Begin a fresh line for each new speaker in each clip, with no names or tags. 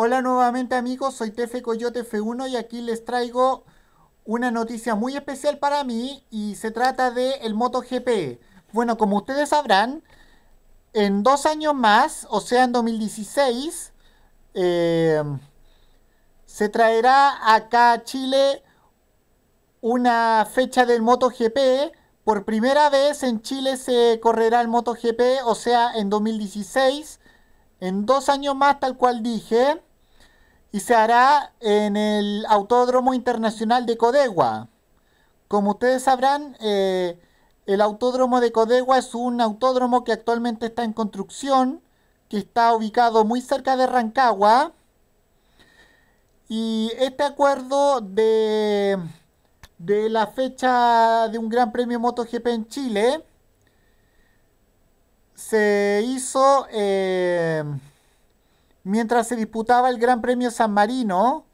Hola nuevamente amigos, soy Tefe Coyote F1 y aquí les traigo una noticia muy especial para mí y se trata de el MotoGP. Bueno, como ustedes sabrán, en dos años más, o sea en 2016, eh, se traerá acá a Chile una fecha del MotoGP. Por primera vez en Chile se correrá el MotoGP, o sea en 2016. En dos años más, tal cual dije y se hará en el Autódromo Internacional de Codegua. Como ustedes sabrán, eh, el Autódromo de Codegua es un autódromo que actualmente está en construcción, que está ubicado muy cerca de Rancagua. Y este acuerdo de, de la fecha de un Gran Premio MotoGP en Chile se hizo... Eh, mientras se disputaba el Gran Premio San Marino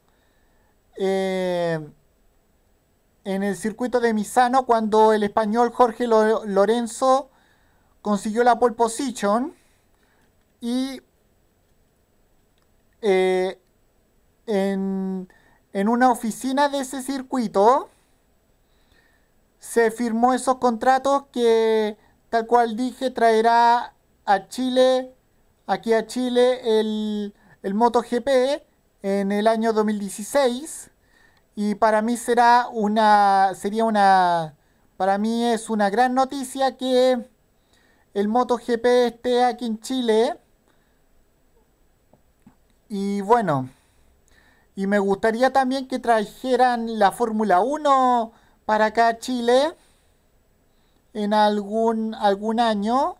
eh, en el circuito de Misano, cuando el español Jorge Lorenzo consiguió la pole position y eh, en, en una oficina de ese circuito se firmó esos contratos que, tal cual dije, traerá a Chile aquí a Chile el, el MotoGP en el año 2016 y para mí será una sería una para mí es una gran noticia que el MotoGP esté aquí en Chile y bueno y me gustaría también que trajeran la Fórmula 1 para acá a Chile en algún algún año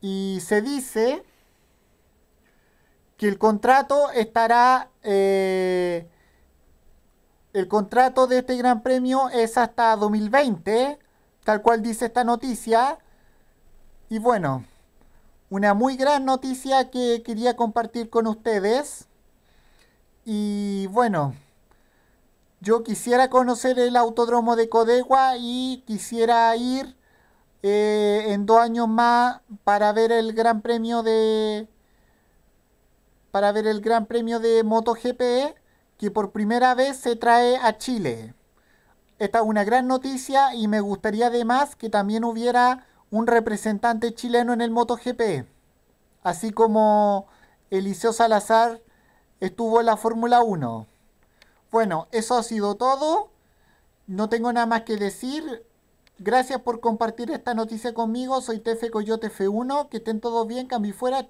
y se dice que el contrato estará, eh, el contrato de este Gran Premio es hasta 2020, tal cual dice esta noticia. Y bueno, una muy gran noticia que quería compartir con ustedes. Y bueno, yo quisiera conocer el autódromo de Codegua y quisiera ir. Eh, en dos años más para ver el Gran Premio de para ver el Gran Premio de MotoGP que por primera vez se trae a Chile. Esta es una gran noticia y me gustaría además que también hubiera un representante chileno en el MotoGP, así como Eliseo Salazar estuvo en la Fórmula 1. Bueno, eso ha sido todo. No tengo nada más que decir. Gracias por compartir esta noticia conmigo. Soy TF Coyote F1. Que estén todos bien, cambio fuera.